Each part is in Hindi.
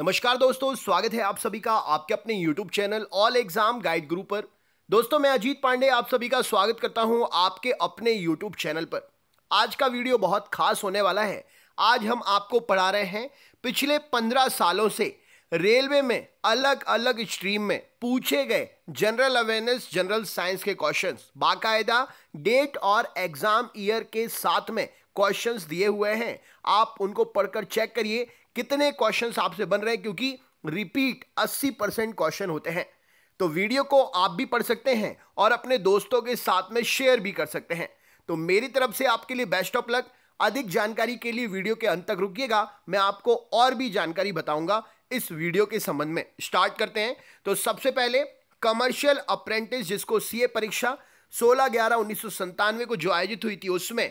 नमस्कार दोस्तों स्वागत है आप सभी का आपके अपने YouTube channel all exam guide group पर दोस्तों मैं अजीत पांडे आप सभी का स्वागत करता हूं आपके अपने YouTube चैनल पर आज का वीडियो बहुत खास होने वाला है आज हम आपको पढ़ा रहे हैं पिछले पंद्रह सालों से रेलवे में अलग अलग स्ट्रीम में पूछे गए जनरल अवेयरनेस जनरल साइंस के क्वेश्चन बाकायदा डेट और एग्जाम ईयर के साथ में क्वेश्चंस दिए हुए हैं आप उनको पढ़कर चेक करिए कितने क्वेश्चन आपसे बन रहे हैं क्योंकि रिपीट 80 परसेंट क्वेश्चन होते हैं तो वीडियो को आप भी पढ़ सकते हैं और अपने दोस्तों के साथ में शेयर भी कर सकते हैं तो मेरी तरफ से आपके लिए बेस्ट ऑफ लक अधिक जानकारी के लिए वीडियो के अंत तक रुकिएगा मैं आपको और भी जानकारी बताऊंगा इस वीडियो के संबंध में स्टार्ट करते हैं तो सबसे पहले कमर्शियल अप्रेंटिस जिसको सीए परीक्षा 16 ग्यारह उन्नीस को जो आयोजित हुई थी उसमें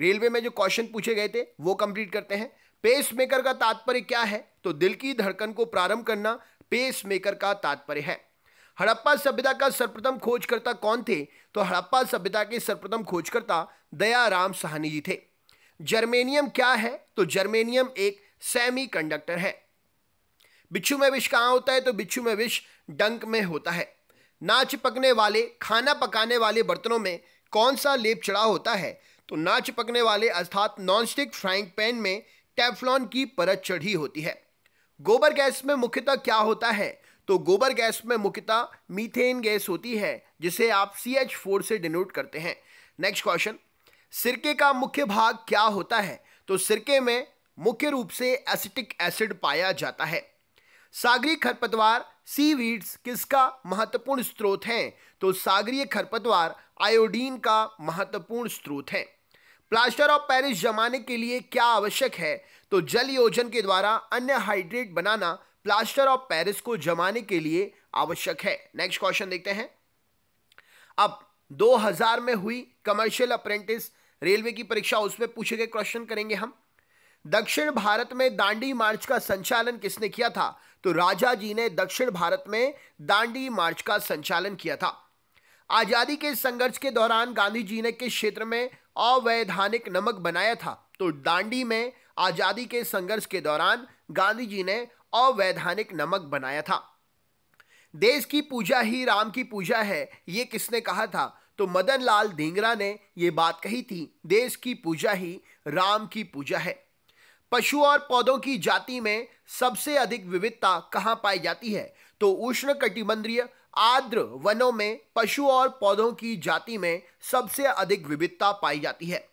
रेलवे में जो क्वेश्चन पूछे गए थे वो कंप्लीट करते हैं पेस मेकर का तात्पर्य क्या है तो दिल की धड़कन को प्रारंभ करना पेस मेकर का तात्पर्य है हड़प्पा सभ्यता का सर्वप्रथम खोजकर्ता कौन थे तो हड़प्पा सभ्यता के सर्वप्रथम खोजकर्ता दयाराम साहनी जी थे जर्मेनियम क्या है तो जर्मेनियम एक सेमी कंडक्टर है बिच्छू में विष कहाँ होता है तो बिच्छू में विष डंक में होता है नाच पकने वाले खाना पकाने वाले बर्तनों में कौन सा लेप चढ़ा होता है तो नाच पकने वाले अर्थात नॉनस्टिक फ्राइंग पैन में टेफ्लॉन की परत चढ़ी होती है गोबर गैस में मुख्यतः क्या होता है तो गोबर गैस में मुख्यतः मीथेन गैस होती है जिसे आप सी एच फोर से डिनोट करते हैं नेक्स्ट क्वेश्चन सिरके का मुख्य भाग क्या होता है तो सिरके में मुख्य रूप से एसिटिक एसिड पाया जाता है सागरीय खरपतवार सीवीड्स किसका महत्वपूर्ण स्रोत हैं तो सागरीय खरपतवार आयोडीन का महत्वपूर्ण स्रोत है प्लास्टर ऑफ पेरिस जमाने के लिए क्या आवश्यक है तो जल योजन के द्वारा अन्य हाइड्रेट बनाना प्लास्टर ऑफ पेरिस को जमाने के लिए आवश्यक है नेक्स्ट क्वेश्चन देखते हैं अब 2000 में हुई कमर्शियल अप्रेंटिस रेलवे की परीक्षा उसमें पूछे गए क्वेश्चन करेंगे हम दक्षिण भारत में दांडी मार्च का संचालन किसने किया था तो राजा जी ने दक्षिण भारत में दांडी मार्च का संचालन किया था आजादी के संघर्ष के दौरान गांधी जी ने किस क्षेत्र में अवैधानिक नमक बनाया था तो दांडी में आज़ादी के संघर्ष के दौरान गांधी जी ने अवैधानिक नमक बनाया था देश की पूजा ही राम की पूजा है ये किसने कहा था तो मदन लाल ढींगरा ने ये बात कही थी देश की पूजा ही राम की पूजा है पशु और पौधों की जाति में सबसे अधिक विविधता कहाँ पाई जाती है तो उष्ण कटिबंधीय आर्द्र वनों में पशु और पौधों की जाति में सबसे अधिक विविधता पाई जाती है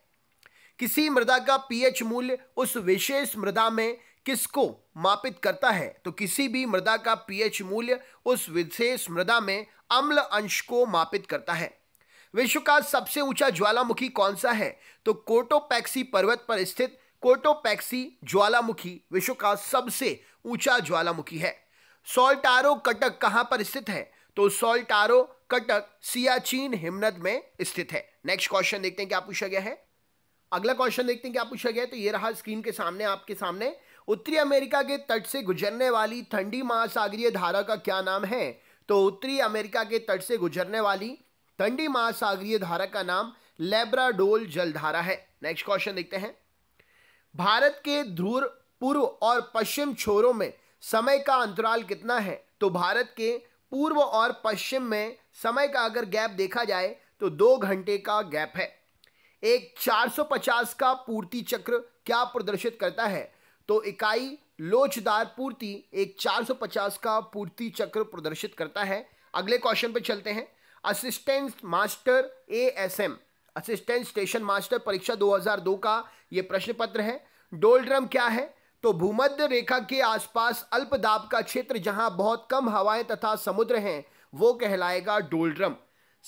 किसी मृदा का पीएच मूल्य उस विशेष मृदा में किसको मापित करता है तो किसी भी मृदा का पीएच मूल्य उस विशेष मृदा में अम्ल अंश को मापित करता है विश्व का सबसे ऊंचा ज्वालामुखी कौन सा है तो कोटोपैक्सी पर्वत पर स्थित कोटोपैक्सी ज्वालामुखी विश्व का सबसे ऊंचा ज्वालामुखी है सोल्टारो कटक कहां पर स्थित है तो सोल्टारो कटक सियाचीन हिमनद में स्थित है नेक्स्ट क्वेश्चन देखते हैं क्या पूछा गया है अगला क्वेश्चन देखते हैं क्या पूछा गया है तो ये रहा स्क्रीन के सामने आपके सामने उत्तरी अमेरिका के तट से गुजरने वाली ठंडी महासागरीय धारा का क्या नाम है तो उत्तरी अमेरिका के तट से गुजरने वाली ठंडी महासागरीय धारा का नाम लेब्राडोल जलधारा है नेक्स्ट क्वेश्चन देखते हैं भारत के ध्रुव पूर्व और पश्चिम छोरों में समय का अंतराल कितना है तो भारत के पूर्व और पश्चिम में समय का अगर गैप देखा जाए तो दो घंटे का गैप है एक 450 का पूर्ति चक्र क्या प्रदर्शित करता है तो इकाई लोचदार पूर्ति एक 450 का पूर्ति चक्र प्रदर्शित करता है अगले क्वेश्चन पे चलते हैं assistant master A S M assistant station master परीक्षा 2002 का यह प्रश्न पत्र है डोलड्रम क्या है तो भूमध्य रेखा के आसपास अल्प दाब का क्षेत्र जहां बहुत कम हवाएं तथा समुद्र हैं वो कहलाएगा डोलड्रम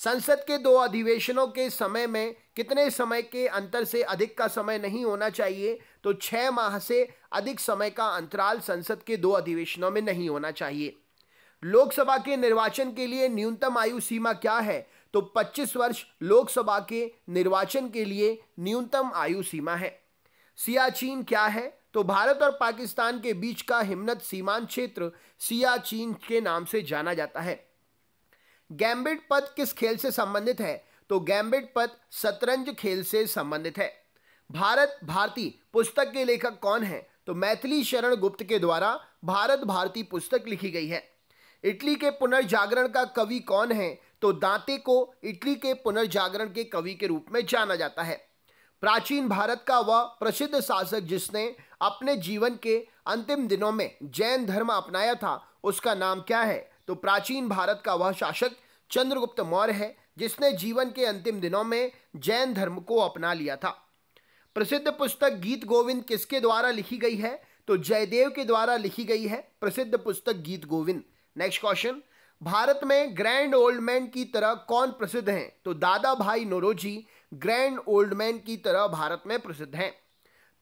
संसद के दो अधिवेशनों के समय में कितने समय के अंतर से अधिक का समय नहीं होना चाहिए तो छः माह से अधिक समय का अंतराल संसद के दो अधिवेशनों में नहीं होना चाहिए लोकसभा के निर्वाचन के लिए न्यूनतम आयु सीमा क्या है तो 25 वर्ष लोकसभा के निर्वाचन के लिए न्यूनतम आयु सीमा है सियाचिन क्या है तो भारत और पाकिस्तान के बीच का हिमनत सीमांत क्षेत्र सियाचीन के नाम से जाना जाता है गैम्बिट पद किस खेल से संबंधित है तो गैम्बिट पद शतरंज खेल से संबंधित है भारत भारती पुस्तक के लेखक कौन है तो मैथिली शरण गुप्त के द्वारा भारत भारती पुस्तक लिखी गई है इटली के पुनर्जागरण का कवि कौन है तो दांते को इटली के पुनर्जागरण के कवि के रूप में जाना जाता है प्राचीन भारत का वह प्रसिद्ध शासक जिसने अपने जीवन के अंतिम दिनों में जैन धर्म अपनाया था उसका नाम क्या है तो प्राचीन भारत का वह शासक चंद्रगुप्त मौर्य है जिसने जीवन के अंतिम दिनों में जैन धर्म को अपना लिया था प्रसिद्ध पुस्तक गीत गोविंद किसके द्वारा लिखी गई है तो जयदेव के द्वारा लिखी गई है प्रसिद्ध पुस्तक गीत गोविंद नेक्स्ट क्वेश्चन भारत में ग्रैंड ओल्ड मैन की तरह कौन प्रसिद्ध हैं तो दादा भाई नोरोजी ग्रैंड ओल्डमैन की तरह भारत में प्रसिद्ध हैं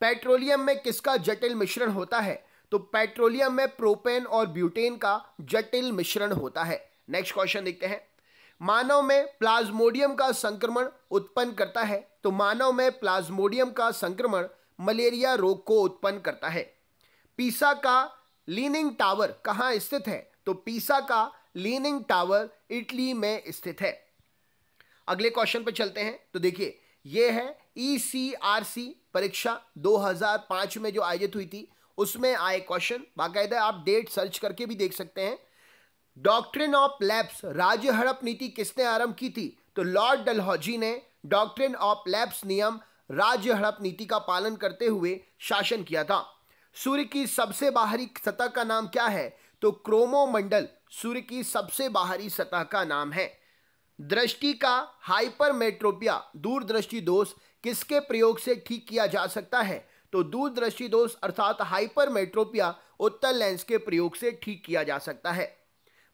पेट्रोलियम में किसका जटिल मिश्रण होता है तो पेट्रोलियम में प्रोपेन और ब्यूटेन का जटिल मिश्रण होता है नेक्स्ट क्वेश्चन देखते हैं मानव में प्लाज्मोडियम का संक्रमण उत्पन्न करता है तो मानव में प्लाज्मोडियम का संक्रमण मलेरिया रोग को उत्पन्न करता है पीसा का लीनिंग टावर कहां स्थित है तो पीसा का लीनिंग टावर इटली में स्थित है अगले क्वेश्चन पर चलते हैं तो देखिए ये है ईसीआरसी e परीक्षा 2005 में जो आयोजित हुई थी उसमें आए क्वेश्चन बाकायदा आप डेट सर्च करके भी देख सकते हैं डॉक्ट्रिन ऑफ लैब्स राज्य हड़प नीति किसने आरंभ की थी तो लॉर्ड डलहौजी ने डॉक्ट्रिन ऑफ लैब्स नियम राज्य हड़प नीति का पालन करते हुए शासन किया था सूर्य की सबसे बाहरी सतह का नाम क्या है तो क्रोमोमंडल सूर्य की सबसे बाहरी सतह का नाम है दृष्टि का हाइपरमेट्रोपिया दूरदृष्टि दोष किसके प्रयोग से ठीक किया जा सकता है तो दूरदृष्टि दोष अर्थात हाइपरमेट्रोपिया उत्तर लेंस के प्रयोग से ठीक किया जा सकता है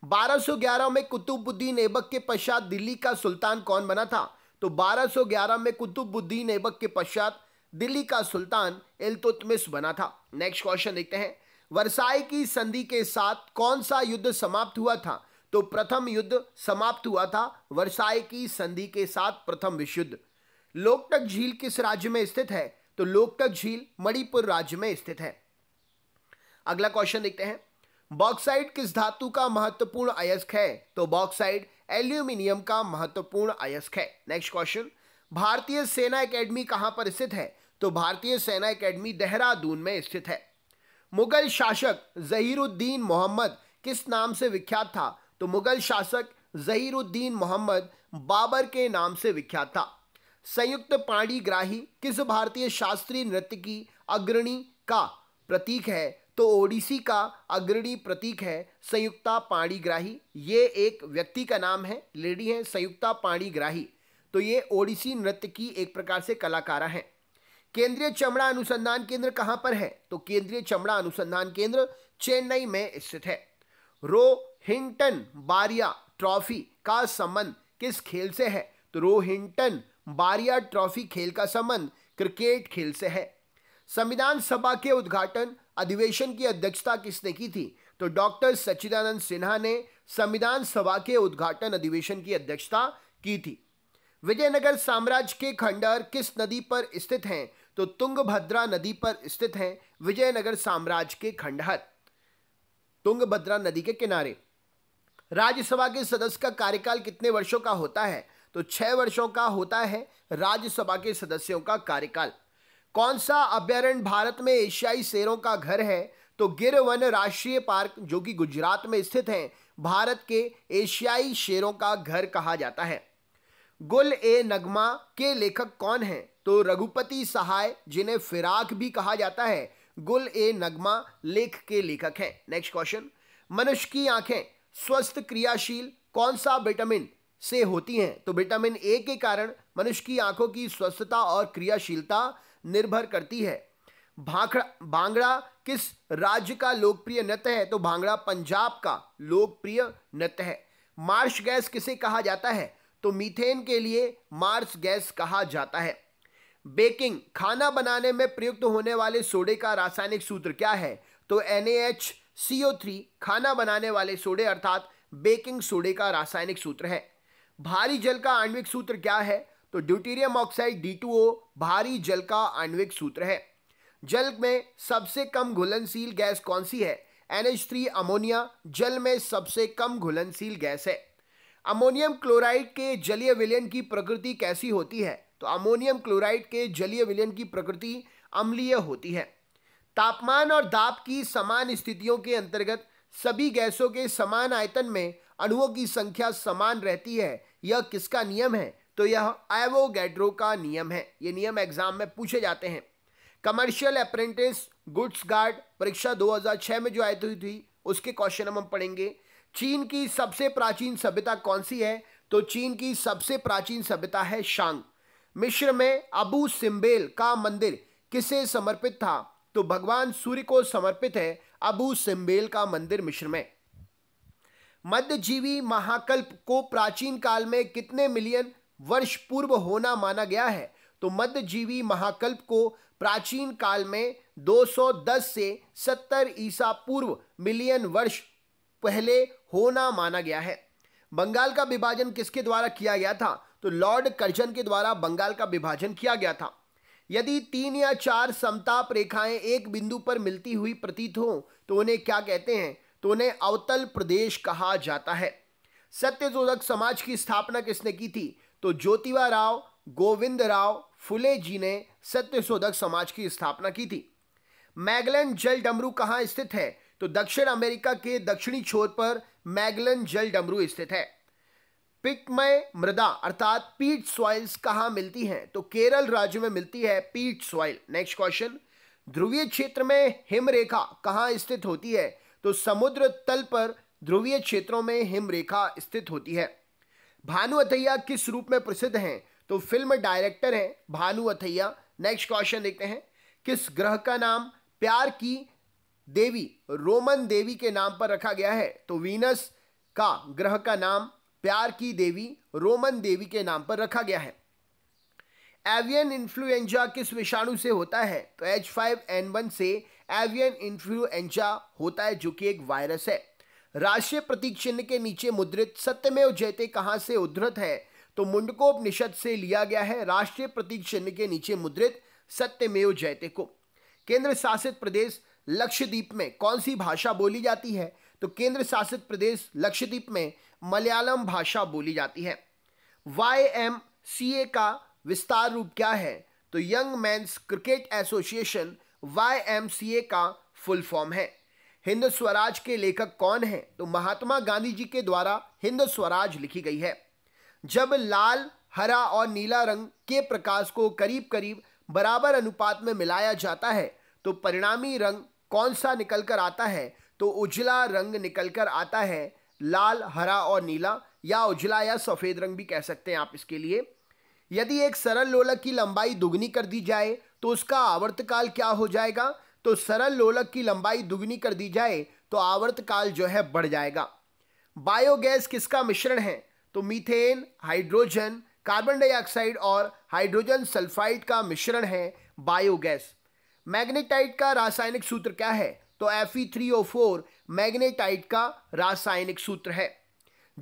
1211 में कुतुबुद्दीन ऐबक के पश्चात दिल्ली का सुल्तान कौन बना था तो 1211 में कुतुबुद्दीन ऐबक के पश्चात दिल्ली का सुल्तान इलतुतमिस बना था नेक्स्ट क्वेश्चन देखते हैं वर्साई की संधि के साथ कौन सा युद्ध समाप्त हुआ था तो प्रथम युद्ध समाप्त हुआ था वर्षाए की संधि के साथ प्रथम विश्वयुद्ध लोकटक झील किस राज्य में स्थित है तो लोकटक झील मणिपुर राज्य में स्थित है अगला क्वेश्चन देखते हैं बॉक्साइड किस धातु का महत्वपूर्ण अयस्क है तो बॉक्साइड एल्यूमिनियम का महत्वपूर्ण अयस्क है नेक्स्ट क्वेश्चन भारतीय सेना एकेडमी कहां पर स्थित है तो भारतीय सेना एकेडमी देहरादून में स्थित है मुगल शासक जहीरुद्दीन मोहम्मद किस नाम से विख्यात था तो मुगल शासक जहीरुद्दीन मोहम्मद बाबर के नाम से विख्यात था संयुक्त पाणी ग्राही किस भारतीय शास्त्रीय नृत्य की अग्रणी का प्रतीक है तो ओडिसी का अग्रणी प्रतीक है संयुक्ता पाणीग्राही ये एक व्यक्ति का नाम है लेडी है संयुक्ता पाणीग्राही तो ये ओडिसी नृत्य की एक प्रकार से कलाकारा है केंद्रीय चमड़ा अनुसंधान केंद्र कहाँ पर है तो केंद्रीय चमड़ा अनुसंधान केंद्र चेन्नई में स्थित है रो हिंटन बारिया ट्रॉफी का संबंध किस खेल से है तो रोहिंटन बारिया ट्रॉफी खेल का संबंध क्रिकेट खेल से है संविधान सभा के उद्घाटन अधिवेशन की अध्यक्षता किसने की थी तो डॉक्टर सच्चिदानंद सिन्हा ने संविधान सभा के उद्घाटन अधिवेशन की अध्यक्षता की थी विजयनगर साम्राज्य के खंडहर किस नदी पर स्थित हैं तो तुंगभद्रा नदी पर स्थित हैं विजयनगर साम्राज्य के खंडहर तुंगभद्रा नदी के किनारे राज्यसभा के सदस्य का कार्यकाल कितने वर्षों का होता है तो छह वर्षों का होता है राज्यसभा के सदस्यों का कार्यकाल कौन सा अभ्यारण्य भारत में एशियाई शेरों का घर है तो गिर वन राष्ट्रीय पार्क जो कि गुजरात में स्थित है भारत के एशियाई शेरों का घर कहा जाता है गुल ए नगमा के लेखक कौन हैं तो रघुपति सहाय जिन्हें फिराक भी कहा जाता है गुल ए नगमा लेख के लेखक हैं नेक्स्ट क्वेश्चन मनुष्य की आंखें स्वस्थ क्रियाशील कौन सा विटामिन से होती हैं तो विटामिन ए के कारण मनुष्य की आंखों की स्वस्थता और क्रियाशीलता निर्भर करती है भाखड़ा भांगड़ा किस राज्य का लोकप्रिय नृत्य है तो भांगड़ा पंजाब का लोकप्रिय नृत्य है मार्श गैस किसे कहा जाता है तो मीथेन के लिए मार्स गैस कहा जाता है बेकिंग खाना बनाने में प्रयुक्त होने वाले सोडे का रासायनिक सूत्र क्या है तो एन CO3 खाना बनाने वाले सोडे अर्थात बेकिंग सोडे का रासायनिक सूत्र है भारी जल का आणविक सूत्र क्या है तो ड्यूटीरियम ऑक्साइड D2O भारी जल का आणविक सूत्र है जल में सबसे कम घुलनशील गैस कौन सी है NH3 अमोनिया जल में सबसे कम घुलनशील गैस है अमोनियम क्लोराइड के जलीय विलयन की प्रकृति कैसी होती है तो अमोनियम क्लोराइड के जलीय विलयन की प्रकृति अम्लीय होती है तापमान और दाब की समान स्थितियों के अंतर्गत सभी गैसों के समान आयतन में अणुओं की संख्या समान रहती है यह किसका नियम है तो यह एवोगैड्रो का नियम है ये नियम एग्जाम में पूछे जाते हैं कमर्शियल अप्रेंटिस गुड्स गार्ड परीक्षा 2006 में जो आयत हुई थी उसके क्वेश्चन हम पढ़ेंगे चीन की सबसे प्राचीन सभ्यता कौन सी है तो चीन की सबसे प्राचीन सभ्यता है शांग मिश्र में अबू सिम्बेल का मंदिर किसे समर्पित था तो भगवान सूर्य को समर्पित है अबू सिंबेल का मंदिर मिश्र में मध्यजीवी महाकल्प को प्राचीन काल में कितने मिलियन वर्ष पूर्व होना माना गया है तो मध्यजीवी महाकल्प को प्राचीन काल में 210 से 70 ईसा पूर्व मिलियन वर्ष पहले होना माना गया है बंगाल का विभाजन किसके द्वारा किया गया था तो लॉर्ड कर्जन के द्वारा बंगाल का विभाजन किया गया था यदि तीन या चार समताप रेखाएं एक बिंदु पर मिलती हुई प्रतीत हों तो उन्हें क्या कहते हैं तो उन्हें अवतल प्रदेश कहा जाता है सत्यशोधक समाज की स्थापना किसने की थी तो ज्योतिबा राव गोविंद राव फुले जी ने सत्यशोधक समाज की स्थापना की थी मैगलन जल डमरू कहाँ स्थित है तो दक्षिण अमेरिका के दक्षिणी छोर पर मैगलन जल डमरू स्थित है पिकमय मृदा अर्थात पीट सॉइल्स कहाँ मिलती हैं तो केरल राज्य में मिलती है पीट सॉइल नेक्स्ट क्वेश्चन ध्रुवीय क्षेत्र में हिमरेखा कहाँ स्थित होती है तो समुद्र तल पर ध्रुवीय क्षेत्रों में हिमरेखा स्थित होती है भानु अथैया किस रूप में प्रसिद्ध हैं तो फिल्म डायरेक्टर हैं भानु अथैया नेक्स्ट क्वेश्चन देखते हैं किस ग्रह का नाम प्यार की देवी रोमन देवी के नाम पर रखा गया है तो वीनस का ग्रह का नाम प्यार की देवी रोमन देवी के नाम पर रखा गया है एवियन इन्फ्लुएंजा किस विषाणु से होता है तो एच फाइव एन वन से एवियन इन्फ्लुएंजा होता है जो कि एक वायरस है राष्ट्रीय प्रतीक चिन्ह के नीचे मुद्रित सत्यमेव जयते कहाँ से उद्धृत है तो मुंडकोपनिषद से लिया गया है राष्ट्रीय प्रतीक चिन्ह के नीचे मुद्रित सत्यमेव जयते को केंद्र शासित प्रदेश लक्षद्वीप में कौन सी भाषा बोली जाती है तो केंद्र शासित प्रदेश लक्षद्वीप में मलयालम भाषा बोली जाती है वाई एम सी ए का विस्तार रूप क्या है तो young men's cricket association Y M C A का फुल फॉर्म है हिंद स्वराज के लेखक कौन हैं तो महात्मा गांधी जी के द्वारा हिंद स्वराज लिखी गई है जब लाल हरा और नीला रंग के प्रकाश को करीब करीब बराबर अनुपात में मिलाया जाता है तो परिणामी रंग कौन सा निकल कर आता है तो उजला रंग निकल कर आता है लाल हरा और नीला या उजला या सफ़ेद रंग भी कह सकते हैं आप इसके लिए यदि एक सरल लोलक की लंबाई दुगनी कर दी जाए तो उसका आवर्तकाल क्या हो जाएगा तो सरल लोलक की लंबाई दुगनी कर दी जाए तो आवर्तकाल जो है बढ़ जाएगा बायोगैस किसका मिश्रण है तो मीथेन हाइड्रोजन कार्बन डाइऑक्साइड और हाइड्रोजन सल्फाइड का मिश्रण है बायोगैस मैग्नेटाइट का रासायनिक सूत्र क्या है तो Fe3O4 मैग्नेटाइट का रासायनिक सूत्र है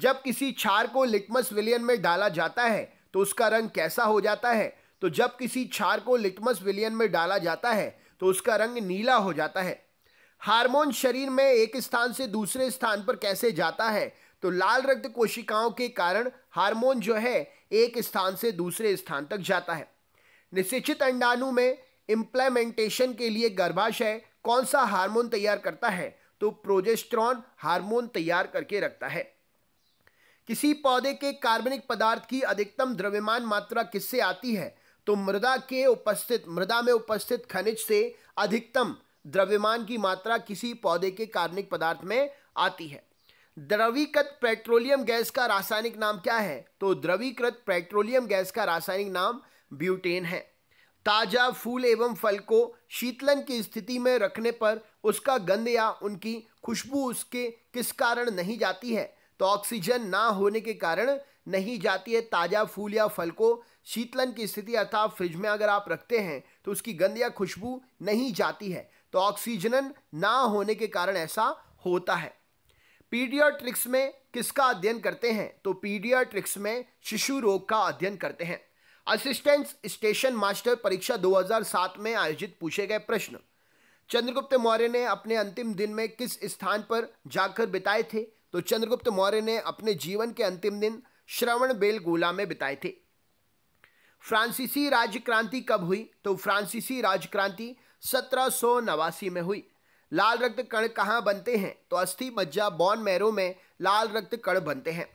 जब किसी क्षार को लिटमस विलियन में डाला जाता है तो उसका रंग कैसा हो जाता है तो जब किसी क्षार को लिटमस विलियन में डाला जाता है तो उसका रंग नीला हो जाता है हार्मोन शरीर में एक स्थान से दूसरे स्थान पर कैसे जाता है तो लाल रक्त कोशिकाओं के कारण हार्मोन जो है एक स्थान से दूसरे स्थान तक जाता है निश्चित अंडाणु में इम्प्लेमेंटेशन के लिए गर्भाशय कौन सा हार्मोन तैयार करता है तो प्रोजेस्ट्रॉन हार्मोन तैयार करके रखता है किसी पौधे के कार्बनिक पदार्थ की अधिकतम द्रव्यमान मात्रा किससे आती है तो मृदा के उपस्थित मृदा में उपस्थित खनिज से अधिकतम द्रव्यमान की मात्रा किसी पौधे के कार्बनिक पदार्थ में आती है द्रवीकृत पेट्रोलियम गैस का रासायनिक नाम क्या है तो द्रवीकृत पेट्रोलियम गैस का रासायनिक नाम ब्यूटेन है ताजा फूल एवं फल को शीतलन की स्थिति में रखने पर उसका गंध या उनकी खुशबू उसके किस कारण नहीं जाती है तो ऑक्सीजन ना होने के कारण नहीं जाती है ताज़ा फूल या फल को शीतलन की स्थिति अर्थात फ्रिज में अगर आप रखते हैं तो उसकी गंध या खुशबू नहीं जाती है तो ऑक्सीजनन ना होने के कारण ऐसा होता है पीडियाट्रिक्स में किसका अध्ययन करते हैं तो पीडियाट्रिक्स में शिशु रोग का अध्ययन करते हैं असिस्टेंट स्टेशन मास्टर परीक्षा 2007 में आयोजित पूछे गए प्रश्न चंद्रगुप्त मौर्य ने अपने अंतिम दिन में किस स्थान पर जाकर बिताए थे तो चंद्रगुप्त मौर्य ने अपने जीवन के अंतिम दिन श्रवण बेलगोला में बिताए थे फ्रांसीसी राज्य क्रांति कब हुई तो फ्रांसीसी राज्य क्रांति सत्रह में हुई लाल रक्त कण कहाँ बनते हैं तो अस्थि मज्जा बॉन मैरो में लाल रक्त कण बनते हैं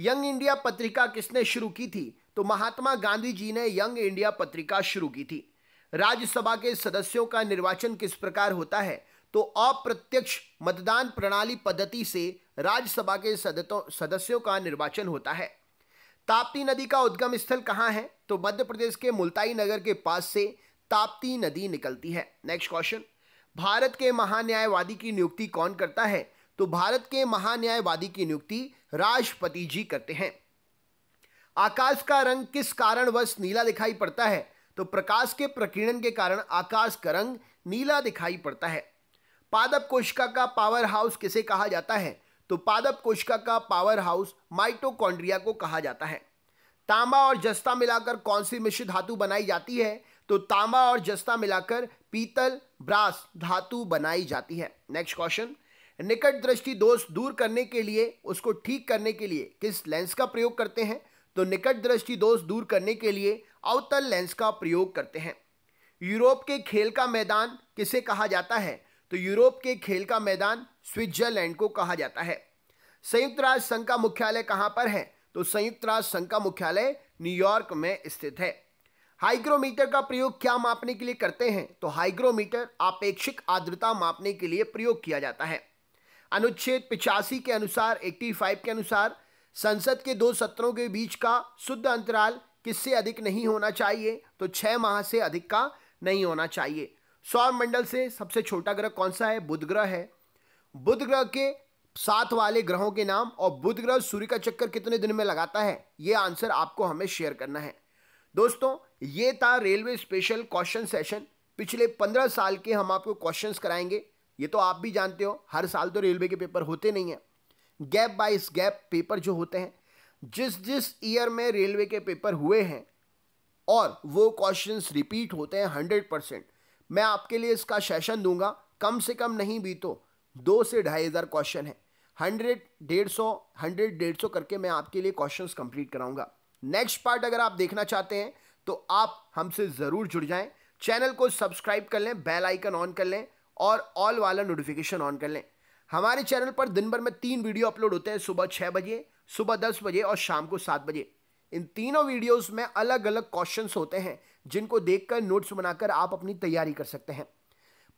यंग इंडिया पत्रिका किसने शुरू की थी तो महात्मा गांधी जी ने यंग इंडिया पत्रिका शुरू की थी राज्यसभा के सदस्यों का निर्वाचन किस प्रकार होता है तो अप्रत्यक्ष मतदान प्रणाली पद्धति से राज्यसभा के सदस्यों का निर्वाचन होता है ताप्ती नदी का उद्गम स्थल कहाँ है तो मध्य प्रदेश के मुल्ताई नगर के पास से ताप्ती नदी निकलती है नेक्स्ट क्वेश्चन भारत के महान्यायवादी की नियुक्ति कौन करता है तो भारत के महान्यायवादी की नियुक्ति राष्ट्रपति जी करते हैं आकाश का रंग किस कारणवश नीला दिखाई पड़ता है तो प्रकाश के प्रकीर्णन के कारण आकाश का रंग नीला दिखाई पड़ता है पादप कोशिका का पावर हाउस किसे कहा जाता है तो पादप कोशिका का पावर हाउस माइटोकॉन्ड्रिया को कहा जाता है तांबा और जस्ता मिलाकर कौन सी मिश्र धातु बनाई जाती है तो तांबा और जस्ता मिलाकर पीतल ब्रास धातु बनाई जाती है नेक्स्ट क्वेश्चन निकट दृष्टि दोष दूर करने के लिए उसको ठीक करने के लिए किस लेंस का प्रयोग करते हैं तो निकट दृष्टि दोष दूर करने के लिए अवतल लेंस का प्रयोग करते हैं यूरोप के खेल का मैदान किसे कहा जाता है तो यूरोप के खेल का मैदान स्विट्जरलैंड को कहा जाता है संयुक्त राष्ट्र संघ का मुख्यालय कहाँ पर है तो संयुक्त राष्ट्र संघ का मुख्यालय न्यूयॉर्क में स्थित है हाइग्रोमीटर का प्रयोग क्या मापने के लिए करते हैं तो हाइग्रोमीटर आपेक्षिक आर्द्रता मापने के लिए प्रयोग किया जाता है अनुच्छेद पिचासी के अनुसार 85 के अनुसार संसद के दो सत्रों के बीच का शुद्ध अंतराल किससे अधिक नहीं होना चाहिए तो छह माह से अधिक का नहीं होना चाहिए सौर मंडल से सबसे छोटा ग्रह कौन सा है बुध ग्रह है बुध ग्रह के साथ वाले ग्रहों के नाम और बुध ग्रह सूर्य का चक्कर कितने दिन में लगाता है ये आंसर आपको हमें शेयर करना है दोस्तों ये था रेलवे स्पेशल क्वेश्चन सेशन पिछले पंद्रह साल के हम आपको क्वेश्चंस कराएंगे ये तो आप भी जानते हो हर साल तो रेलवे के पेपर होते नहीं हैं गैप इस गैप पेपर जो होते हैं जिस जिस ईयर में रेलवे के पेपर हुए हैं और वो क्वेश्चंस रिपीट होते हैं हंड्रेड परसेंट मैं आपके लिए इसका सेशन दूंगा कम से कम नहीं भी तो दो से ढाई हज़ार क्वेश्चन है हंड्रेड डेढ़ सौ हंड्रेड डेढ़ सौ करके मैं आपके लिए क्वेश्चन कंप्लीट कराऊंगा नेक्स्ट पार्ट अगर आप देखना चाहते हैं तो आप हमसे ज़रूर जुड़ जाएँ चैनल को सब्सक्राइब कर लें बेल आइकन ऑन कर लें और ऑल वाला नोटिफिकेशन ऑन कर लें हमारे चैनल पर दिन भर में तीन वीडियो अपलोड होते हैं सुबह छः बजे सुबह दस बजे और शाम को सात बजे इन तीनों वीडियोस में अलग अलग क्वेश्चन होते हैं जिनको देखकर नोट्स बनाकर आप अपनी तैयारी कर सकते हैं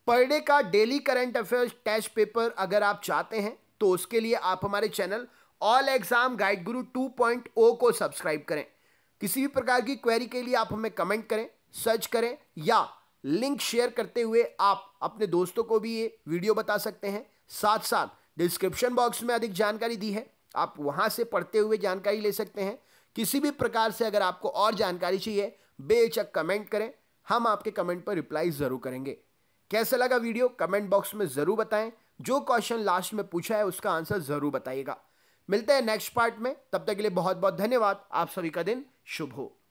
पर डे का daily current affairs test paper अगर आप चाहते हैं तो उसके लिए आप हमारे चैनल ऑल एग्जाम गाइड गुरु 2.0 को सब्सक्राइब करें किसी भी प्रकार की क्वेरी के लिए आप हमें कमेंट करें सर्च करें या लिंक शेयर करते हुए आप अपने दोस्तों को भी ये वीडियो बता सकते हैं साथ साथ डिस्क्रिप्शन बॉक्स में अधिक जानकारी दी है आप वहां से पढ़ते हुए जानकारी ले सकते हैं किसी भी प्रकार से अगर आपको और जानकारी चाहिए बेचक कमेंट करें हम आपके कमेंट पर रिप्लाई ज़रूर करेंगे कैसा लगा वीडियो कमेंट बॉक्स में ज़रूर बताएं जो क्वेश्चन लास्ट में पूछा है उसका आंसर ज़रूर बताइएगा मिलते हैं नेक्स्ट पार्ट में तब तक के लिए बहुत बहुत धन्यवाद आप सभी का दिन शुभ हो